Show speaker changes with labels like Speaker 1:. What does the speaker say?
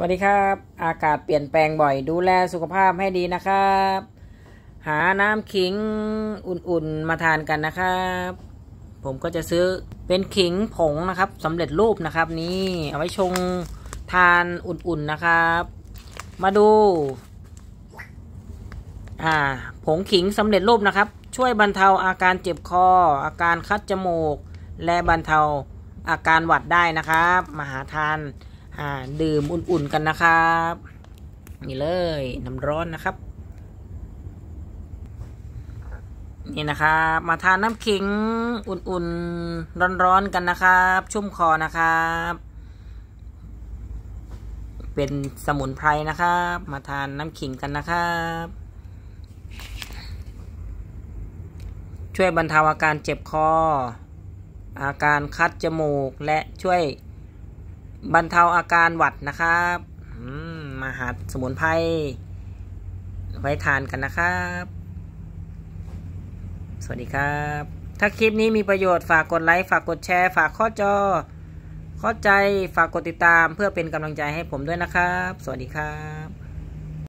Speaker 1: สวัสดีครับ อากาศเปลี่ยนแปลงบ่อย ดูแลสุขภาพให้ดีนะครับ หาน้ำขิงอุ่นๆมาทานกันนะครับ ผมก็จะซื้อเป็นขิงผงนะครับสำเร็จรูปนะครับ นี้เอาไว้ชงทานอุ่นๆนะครับ มาดูอ่าผงขิงสำเร็จรูปนะครับ ช่วยบรรเทาอาการเจ็บคอ อาการคัดจมูก และบรรเทาอาการหวัดได้นะครับ มาหาทาน่าดื่มอุ่นๆกันนะครับ นี่เลยน้ำร้อนนะครับ นี่นะครับ มาทานน้ำขิงอุ่นๆร้อนๆกันนะครับชุ่มคอนะครับ เป็นสมุนไพรนะครับ มาทานน้ำขิงกันนะครับ ช่วยบรรเทาอาการเจ็บคอ อาการคัดจมูกและช่วยบรรเทาอาการหวัดนะครับ มาหาสมุนไพรไว้ทานกันนะครับ สวัสดีครับ ถ้าคลิปนี้มีประโยชน์ฝากกดไลค์ ฝากกดแชร์ ฝากข้อจอข้อใจ ฝากกดติดตามเพื่อเป็นกำลังใจให้ผมด้วยนะครับ สวัสดีครับ